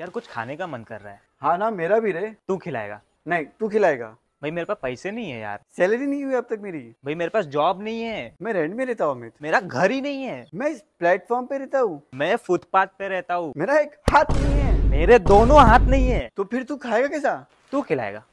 यार कुछ खाने का मन कर रहा है हाँ ना मेरा भी रे तू खिलाएगा नहीं तू खिलाएगा भाई मेरे पास पैसे नहीं है यार सैलरी नहीं हुई अब तक मेरी भाई मेरे पास जॉब नहीं है मैं रेंट में रहता हूँ अमित मेरा घर ही नहीं है मैं इस प्लेटफॉर्म पे रहता हूँ मैं फुटपाथ पे रहता हूँ मेरा एक हाथ नहीं है मेरे दोनों हाथ नहीं है तो फिर तू खाएगा कैसा तू खिलाएगा